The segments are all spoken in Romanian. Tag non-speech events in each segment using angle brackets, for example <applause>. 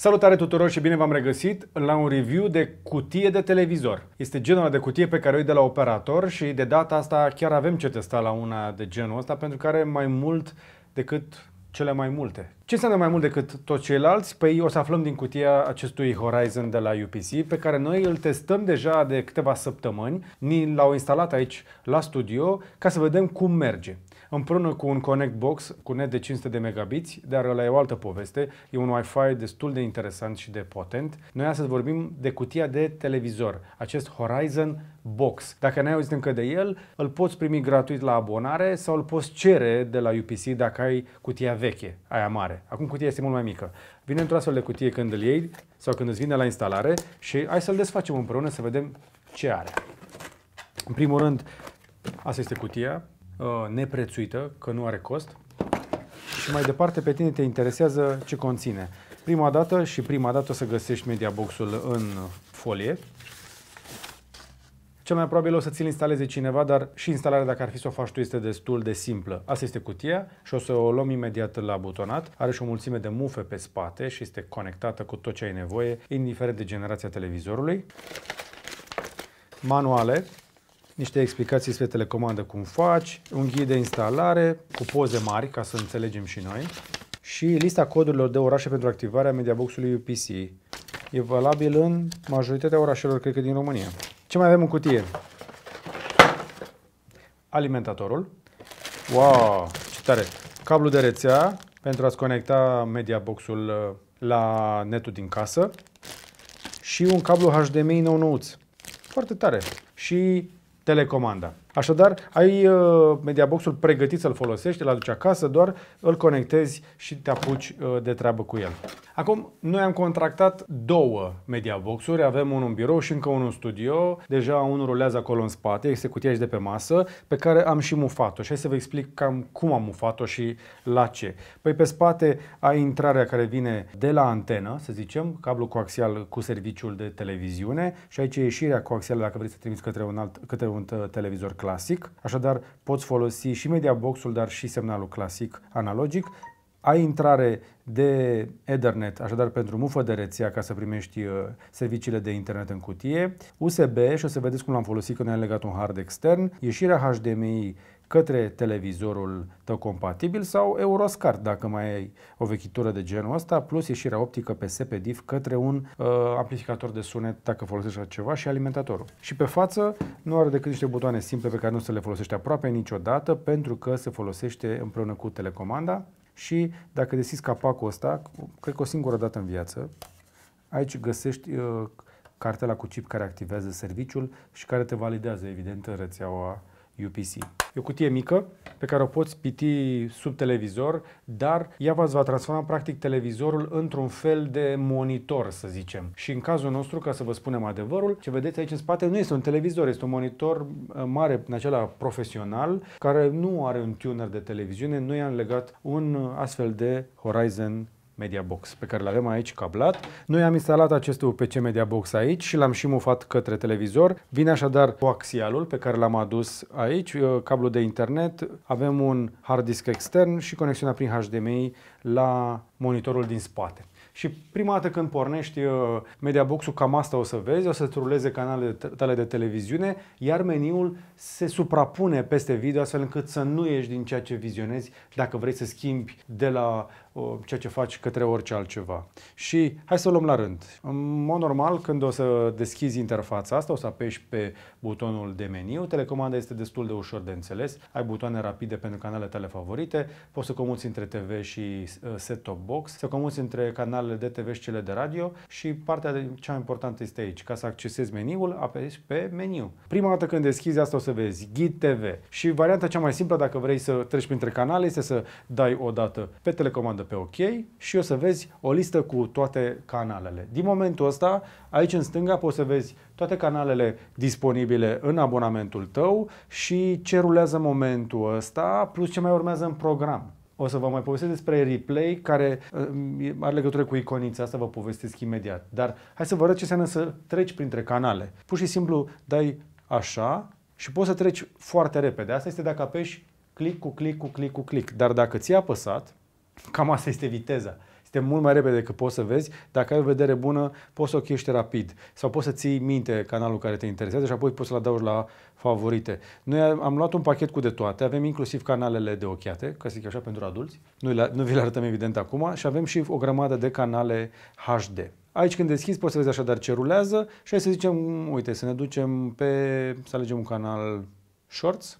Salutare tuturor și bine v-am regăsit la un review de cutie de televizor. Este genul de cutie pe care o iei de la operator și de data asta chiar avem ce testa la una de genul ăsta pentru care mai mult decât cele mai multe. Ce înseamnă mai mult decât toți ceilalți? Păi o să aflăm din cutia acestui Horizon de la UPC, pe care noi îl testăm deja de câteva săptămâni. Ni l-au instalat aici la studio ca să vedem cum merge împreună cu un Connect Box cu net de 500 de megabiți, dar ăla e o altă poveste, e un Wi-Fi destul de interesant și de potent. Noi astăzi vorbim de cutia de televizor, acest Horizon Box. Dacă n-ai auzit încă de el, îl poți primi gratuit la abonare sau îl poți cere de la UPC dacă ai cutia veche, aia mare. Acum cutia este mult mai mică. Vine într-o astfel de cutie când îl iei sau când îți vine la instalare și hai să-l desfacem împreună să vedem ce are. În primul rând, asta este cutia, Uh, neprețuită, că nu are cost. Și mai departe, pe tine te interesează ce conține. Prima dată și prima dată o să găsești media boxul în folie. Cel mai probabil o să ți-l instaleze cineva, dar și instalarea, dacă ar fi să o faci tu, este destul de simplă. Asta este cutia și o să o luăm imediat la butonat. Are și o mulțime de mufe pe spate și este conectată cu tot ce ai nevoie, indiferent de generația televizorului. Manuale, niște explicații spre telecomandă cum faci, un ghid de instalare cu poze mari ca să înțelegem și noi și lista codurilor de orașe pentru activarea mediaboxului UPC. E valabil în majoritatea orașelor, cred că din România. Ce mai avem în cutie? Alimentatorul. Wow, ce tare! Cablu de rețea pentru a-ți conecta mediaboxul uh, la netul din casă și un cablu HDMI nou nouț. Foarte tare! Și telecomanda. Așadar, ai uh, MediaBox-ul pregătit să-l folosești, îl aduci acasă, doar îl conectezi și te apuci uh, de treabă cu el. Acum, noi am contractat două MediaBox-uri, avem unul în birou și încă unul în studio. Deja unul rulează acolo în spate, este cutia aici de pe masă, pe care am și mufat-o. Și hai să vă explic cam cum am mufat-o și la ce. Păi pe spate ai intrarea care vine de la antenă, să zicem, cablu coaxial cu serviciul de televiziune și aici e ieșirea coaxială dacă vrei să trimiți către un, alt, către un uh, televizor clar clasic, așadar poți folosi și media box-ul, dar și semnalul clasic analogic ai intrare de Ethernet, așadar pentru mufă de rețea ca să primești uh, serviciile de internet în cutie, USB și o să vedeți cum l-am folosit când am legat un hard extern, ieșirea HDMI către televizorul tău compatibil sau Euroscart dacă mai ai o vechitură de genul ăsta, plus ieșirea optică pe SPDIF către un uh, amplificator de sunet dacă folosești așa ceva și alimentatorul. Și pe față nu are decât niște butoane simple pe care nu se le folosește aproape niciodată pentru că se folosește împreună cu telecomanda și dacă deschizi capacul ăsta, cred că o singură dată în viață, aici găsești uh, cartela cu chip care activează serviciul și care te validează, evident, în rețeaua UPC. E o cutie mică pe care o poți piti sub televizor, dar ea va va transforma practic televizorul într-un fel de monitor, să zicem. Și în cazul nostru, ca să vă spunem adevărul, ce vedeți aici în spate nu este un televizor, este un monitor uh, mare, în acela profesional, care nu are un tuner de televiziune. Noi am legat un uh, astfel de Horizon Media box pe care îl avem aici cablat. Noi am instalat acest UPC box aici și l-am și mufat către televizor. Vine așadar cu axialul pe care l-am adus aici, uh, cablu de internet, avem un hard disk extern și conexiunea prin HDMI la monitorul din spate. Și prima dată când pornești uh, MediaBox-ul, cam asta o să vezi, o să truleze ruleze canalele tale de televiziune, iar meniul se suprapune peste video, astfel încât să nu ieși din ceea ce vizionezi dacă vrei să schimbi de la ceea ce faci către orice altceva. Și hai să o luăm la rând. În mod normal, când o să deschizi interfața asta, o să apeși pe butonul de meniu. Telecomanda este destul de ușor de înțeles. Ai butoane rapide pentru canalele tale favorite, poți să comuți între TV și uh, set-top box, să comuți între canalele de TV și cele de radio și partea de, cea importantă este aici. Ca să accesezi meniul, apeși pe meniu. Prima dată când deschizi asta o să vezi Ghid TV și varianta cea mai simplă dacă vrei să treci printre canale este să dai o dată pe telecomandă pe OK și o să vezi o listă cu toate canalele. Din momentul ăsta, aici în stânga poți să vezi toate canalele disponibile în abonamentul tău și ce rulează momentul ăsta, plus ce mai urmează în program. O să vă mai povestesc despre replay care uh, are legătură cu iconița, asta vă povestesc imediat. Dar hai să vă arăt ce înseamnă să treci printre canale. Pur și simplu dai așa și poți să treci foarte repede. Asta este dacă apeși click cu click cu click cu click. Dar dacă ți-a apăsat, Cam asta este viteza. Este mult mai repede decât poți să vezi. Dacă ai o vedere bună, poți să o chiești rapid. Sau poți să ții minte canalul care te interesează și apoi poți să-l adaugi la favorite. Noi am luat un pachet cu de toate. Avem inclusiv canalele de ochiate, ca să zic așa, pentru adulți. Nu, nu vi le arătăm evident acum. Și avem și o grămadă de canale HD. Aici când deschizi poți să vezi așadar ce rulează și hai să zicem, uite, să ne ducem pe, să alegem un canal Shorts.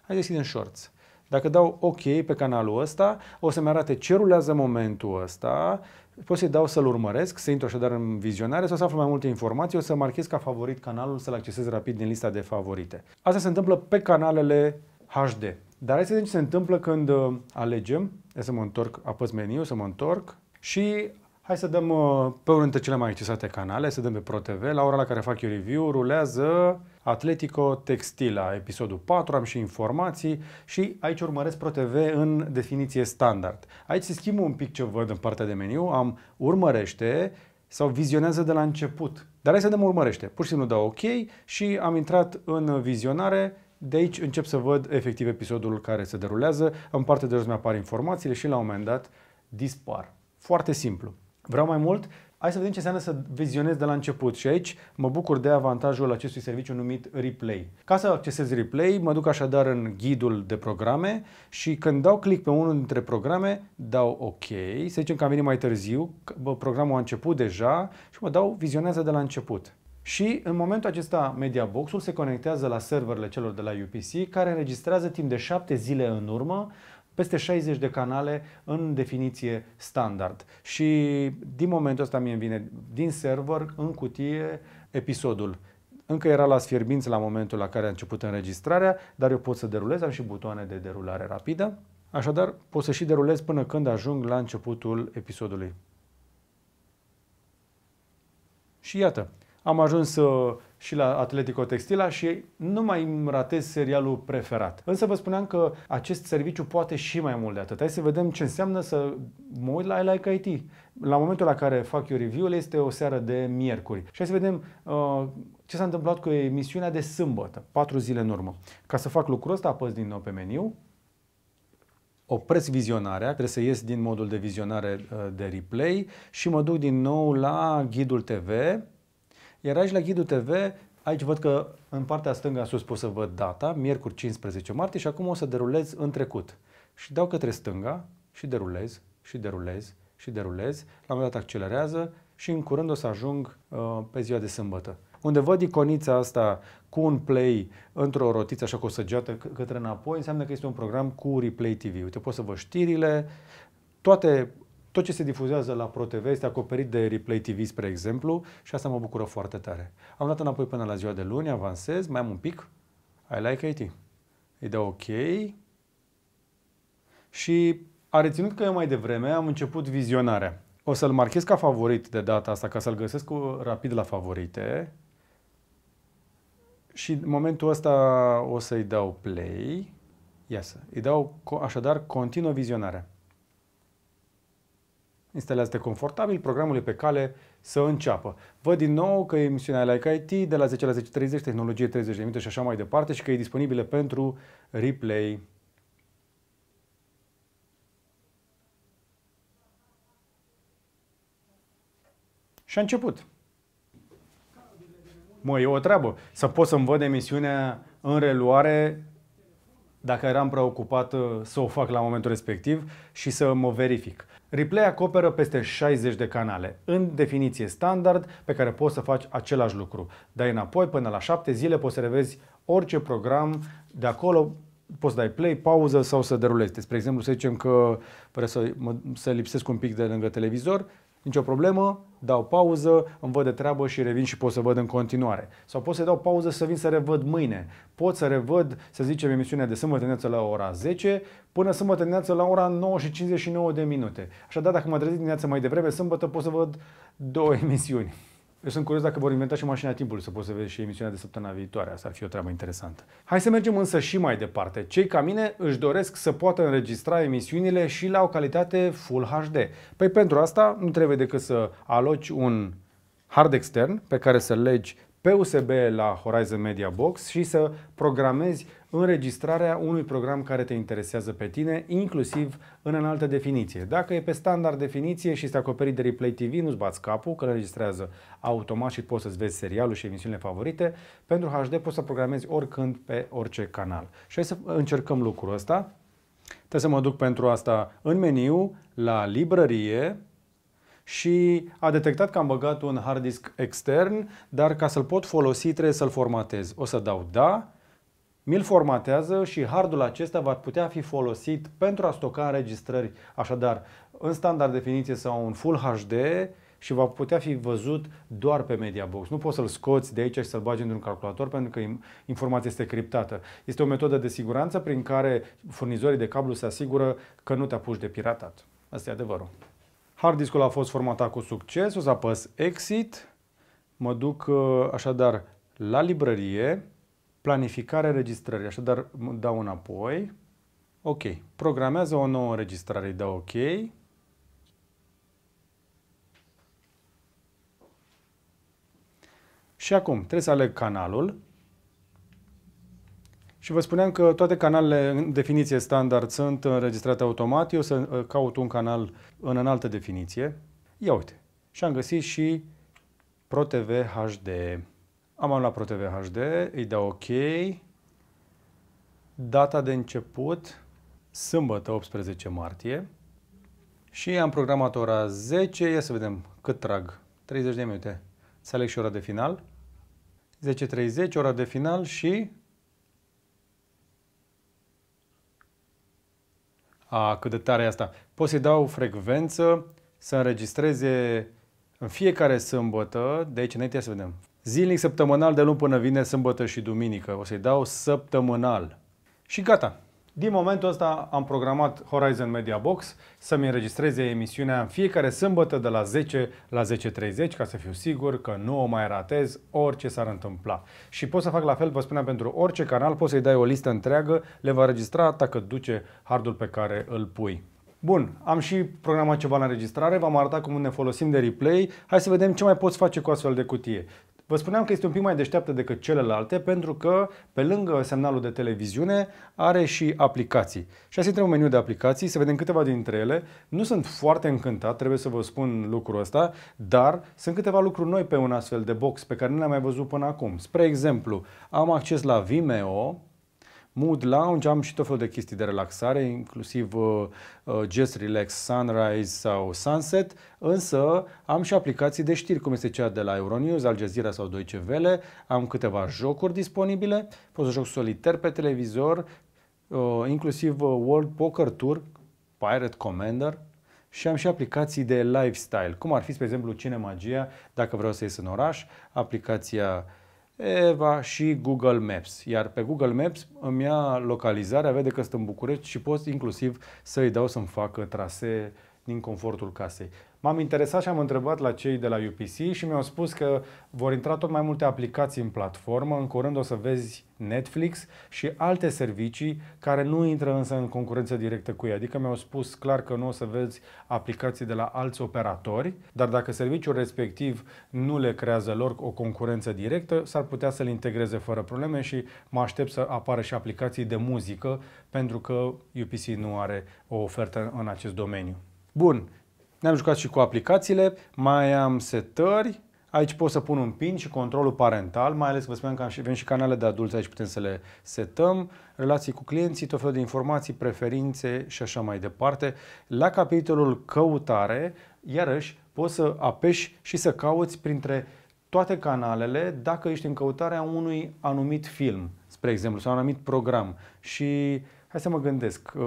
Hai să deschidem Shorts. Dacă dau OK pe canalul ăsta, o să-mi arate ce rulează momentul ăsta, pot să-i dau să-l urmăresc, să intru așadar în vizionare, sau să aflu mai multe informații, o să marchez ca favorit canalul, să-l accesez rapid din lista de favorite. Asta se întâmplă pe canalele HD. Dar hai să vedem ce se întâmplă când uh, alegem, E să mă întorc, apăs meniu, să mă întorc și hai să dăm uh, pe unul dintre cele mai accesate canale, să dăm pe ProTV, la ora la care fac eu review, rulează Atletico Textila, episodul 4, am și informații și aici urmăresc ProTV în definiție standard. Aici se schimbă un pic ce văd în partea de meniu, am urmărește sau vizionează de la început. Dar hai să dăm urmărește. Pur și simplu dau OK și am intrat în vizionare de aici încep să văd efectiv episodul care se derulează. În partea de jos mi-apar informațiile și la un moment dat dispar. Foarte simplu. Vreau mai mult? Hai să vedem ce înseamnă să vizionezi de la început și aici mă bucur de avantajul acestui serviciu numit Replay. Ca să accesez Replay, mă duc așadar în ghidul de programe și când dau click pe unul dintre programe, dau OK, să zicem că am venit mai târziu, programul a început deja și mă dau vizionează de la început. Și în momentul acesta MediaBox-ul se conectează la serverele celor de la UPC care înregistrează timp de 7 zile în urmă peste 60 de canale în definiție standard. Și din momentul ăsta mi vine din server în cutie episodul. Încă era la sfierbință la momentul la care a început înregistrarea, dar eu pot să derulez, am și butoane de derulare rapidă. Așadar, pot să și derulez până când ajung la începutul episodului. Și iată, am ajuns uh, și la Atletico Textila și nu mai îmi ratez serialul preferat. Însă vă spuneam că acest serviciu poate și mai mult de atât. Hai să vedem ce înseamnă să mă uit la I Like IT. La momentul la care fac eu review-ul este o seară de miercuri. Și hai să vedem uh, ce s-a întâmplat cu emisiunea de sâmbătă, patru zile în urmă. Ca să fac lucrul ăsta apăs din nou pe meniu, opresc vizionarea, trebuie să ies din modul de vizionare uh, de replay și mă duc din nou la ghidul TV iar aici la Ghidul TV, aici văd că în partea stângă sus pot să văd data, miercuri 15 martie și acum o să derulez în trecut. Și dau către stânga și derulez și derulez și derulez, la un moment dat accelerează și în curând o să ajung uh, pe ziua de sâmbătă. Unde văd iconița asta cu un play într-o rotiță, așa cu o săgeată către înapoi, înseamnă că este un program cu Replay TV. Uite, poți să văd știrile, toate tot ce se difuzează la ProTV este acoperit de Replay TV, spre exemplu, și asta mă bucură foarte tare. Am dat înapoi până la ziua de luni, avansez, mai am un pic, I like IT. Îi dau OK și a reținut că eu mai devreme am început vizionarea. O să-l marchez ca favorit de data asta, ca să-l găsesc rapid la favorite. Și în momentul ăsta o să-i dau play. Iasă. Îi dau așadar continuă vizionarea. Instalează-te confortabil, programul e pe cale să înceapă. Văd din nou că e emisiunea Like IT de la 10 la 10.30, tehnologie 30 de minute și așa mai departe și că e disponibilă pentru replay. Și a început. Mă, e o treabă. Să pot să-mi văd emisiunea în reluare dacă eram preocupat uh, să o fac la momentul respectiv și să mă verific. Replay acoperă peste 60 de canale, în definiție standard, pe care poți să faci același lucru. Dai înapoi până la 7 zile, poți să revezi orice program de acolo, poți să dai play, pauză sau să derulezi. Spre exemplu, să zicem că vreau să, mă, să lipsesc un pic de lângă televizor, nicio problemă, dau pauză, îmi văd de treabă și revin și pot să văd în continuare. Sau pot să dau pauză să vin să revăd mâine. Pot să revăd, să zicem, emisiunea de sâmbătă dimineață la ora 10 până sâmbătă dimineață la ora 9 și 59 de minute. Așadar, dacă mă trezesc dimineața mai devreme, sâmbătă pot să văd două <laughs> emisiuni. Eu sunt curios dacă vor inventa și mașina timpului, să poți să vezi și emisiunea de săptămâna viitoare. Asta ar fi o treabă interesantă. Hai să mergem însă și mai departe. Cei ca mine își doresc să poată înregistra emisiunile și la o calitate Full HD. Păi pentru asta nu trebuie decât să aloci un hard extern pe care să-l legi pe USB la Horizon Media Box și să programezi înregistrarea unui program care te interesează pe tine, inclusiv în înaltă definiție. Dacă e pe standard definiție și este acoperit de Replay TV, nu-ți bați capul că înregistrează automat și poți să-ți vezi serialul și emisiunile favorite. Pentru HD poți să programezi oricând pe orice canal. Și hai să încercăm lucrul ăsta. Trebuie să mă duc pentru asta în meniu, la librărie, și a detectat că am băgat un hard disk extern, dar ca să-l pot folosi trebuie să-l formatez. O să dau da, mi-l formatează și hardul acesta va putea fi folosit pentru a stoca înregistrări, așadar în standard definiție sau în Full HD și va putea fi văzut doar pe MediaBox. Nu poți să-l scoți de aici și să-l bagi într-un calculator pentru că informația este criptată. Este o metodă de siguranță prin care furnizorii de cablu se asigură că nu te apuci de piratat. Asta e adevărul. Hard discul a fost formatat cu succes, o să apăs Exit, mă duc uh, așadar la librărie, planificare registrării, așadar dau înapoi, ok, programează o nouă înregistrare, îi dau ok, și acum trebuie să aleg canalul, și vă spuneam că toate canalele în definiție standard sunt înregistrate automat. Eu să uh, caut un canal în înaltă definiție. Ia uite. Și am găsit și ProTV HD. Am la ProTV HD, îi dau OK. Data de început, sâmbătă 18 martie. Și am programat ora 10. Ia să vedem cât trag. 30 de minute. Să aleg și ora de final. 10.30, ora de final și a cât de tare e asta. Pot să-i dau frecvență, să înregistreze în fiecare sâmbătă, de aici înainte să vedem. Zilnic, săptămânal, de luni până vine sâmbătă și duminică. O să-i dau săptămânal. Și gata, din momentul ăsta am programat Horizon Media Box să-mi înregistreze emisiunea în fiecare sâmbătă de la 10 la 10.30 ca să fiu sigur că nu o mai ratez orice s-ar întâmpla. Și pot să fac la fel, vă spuneam, pentru orice canal, poți să-i dai o listă întreagă, le va registra dacă duce hardul pe care îl pui. Bun, am și programat ceva la înregistrare, v-am arătat cum ne folosim de replay. Hai să vedem ce mai poți face cu astfel de cutie. Vă spuneam că este un pic mai deșteaptă decât celelalte pentru că pe lângă semnalul de televiziune are și aplicații. Și azi intrăm în meniu de aplicații, să vedem câteva dintre ele. Nu sunt foarte încântat, trebuie să vă spun lucrul ăsta, dar sunt câteva lucruri noi pe un astfel de box pe care nu le-am mai văzut până acum. Spre exemplu, am acces la Vimeo, Mood Lounge am și tot felul de chestii de relaxare, inclusiv uh, uh, Just Relax Sunrise sau Sunset, însă am și aplicații de știri, cum este cea de la Euronews, Al Jazeera sau Deutsche Welle, am câteva jocuri disponibile, pot să joc solitar pe televizor, uh, inclusiv uh, World Poker Tour, Pirate Commander, și am și aplicații de lifestyle, cum ar fi, spre exemplu, Cinemagia, dacă vreau să ies în oraș, aplicația uh, Eva și Google Maps. Iar pe Google Maps îmi ia localizarea, vede că sunt în București și pot inclusiv să-i dau să-mi facă trasee din confortul casei. M-am interesat și am întrebat la cei de la UPC și mi-au spus că vor intra tot mai multe aplicații în platformă, în curând o să vezi Netflix și alte servicii care nu intră însă în concurență directă cu ei. Adică mi-au spus clar că nu o să vezi aplicații de la alți operatori, dar dacă serviciul respectiv nu le creează lor o concurență directă, s-ar putea să-l integreze fără probleme și mă aștept să apară și aplicații de muzică, pentru că UPC nu are o ofertă în acest domeniu. Bun, ne-am jucat și cu aplicațiile, mai am setări, Aici pot să pun un pin și controlul parental, mai ales că vă spuneam că avem și canale de adulți aici, putem să le setăm, relații cu clienții, tot felul de informații, preferințe și așa mai departe. La capitolul căutare, iarăși, poți să apeși și să cauți printre toate canalele dacă ești în căutarea unui anumit film, spre exemplu, sau un anumit program. Și hai să mă gândesc, uh,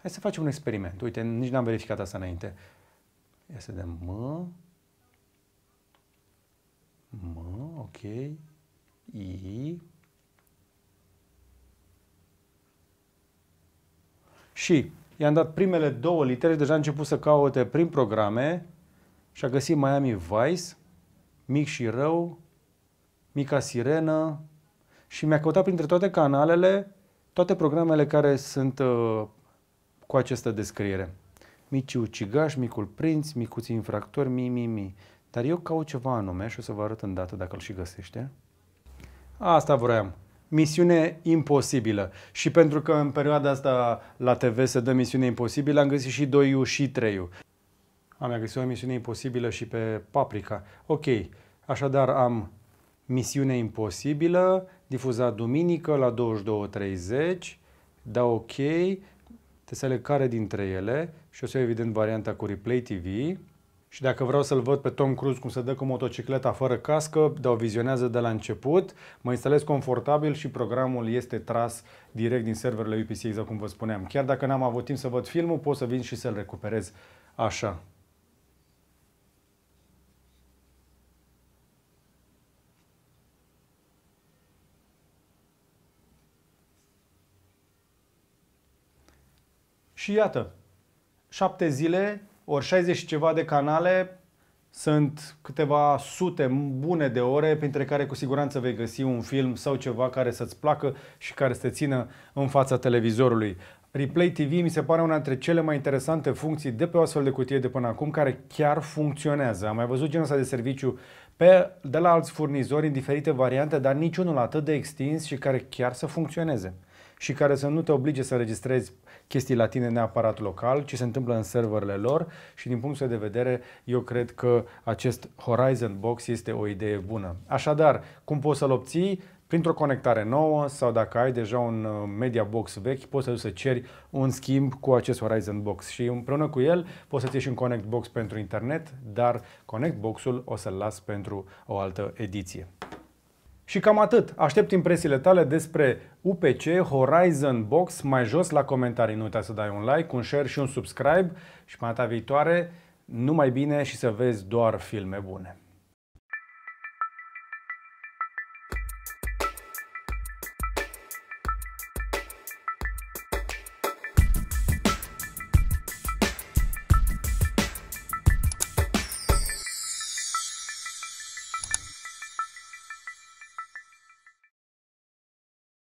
hai să facem un experiment. Uite, nici n-am verificat asta înainte. Ia să dăm M. M, ok. I. Și i-am dat primele două litere și deja a început să caute prin programe și a găsit Miami Vice, Mic și Rău, Mica Sirenă și mi-a căutat printre toate canalele toate programele care sunt uh, cu această descriere mici ucigași, micul prinț, micuții infractori, mi, mi, mi. Dar eu caut ceva anume și o să vă arăt îndată dacă îl și găsește. Asta vroiam. Misiune imposibilă. Și pentru că în perioada asta la TV se dă misiune imposibilă, am găsit și 2 și 3 Am găsit o misiune imposibilă și pe Paprika. Ok, așadar am misiune imposibilă, difuzat duminică la 22.30, da ok, te să aleg care dintre ele și o să iau evident varianta cu Replay TV. Și dacă vreau să-l văd pe Tom Cruise cum se dă cu motocicleta fără cască, dar o vizionează de la început, mă instalez confortabil și programul este tras direct din serverele UPC, exact cum vă spuneam. Chiar dacă n-am avut timp să văd filmul, pot să vin și să-l recuperez așa. Și iată, șapte zile, ori 60 și ceva de canale, sunt câteva sute bune de ore, printre care cu siguranță vei găsi un film sau ceva care să-ți placă și care să te țină în fața televizorului. Replay TV mi se pare una dintre cele mai interesante funcții de pe o astfel de cutie de până acum, care chiar funcționează. Am mai văzut genul ăsta de serviciu pe, de la alți furnizori în diferite variante, dar niciunul atât de extins și care chiar să funcționeze și care să nu te oblige să înregistrezi chestii la tine neapărat local, ci se întâmplă în serverele lor și din punctul de vedere eu cred că acest Horizon Box este o idee bună. Așadar, cum poți să-l obții? printr-o conectare nouă sau dacă ai deja un uh, media box vechi, poți să duci să ceri un schimb cu acest Horizon Box și împreună cu el poți să-ți ieși un Connect Box pentru internet, dar Connect Box-ul o să-l las pentru o altă ediție. Și cam atât. Aștept impresiile tale despre UPC, Horizon Box, mai jos la comentarii. Nu uita să dai un like, un share și un subscribe. Și până data viitoare, numai bine și să vezi doar filme bune.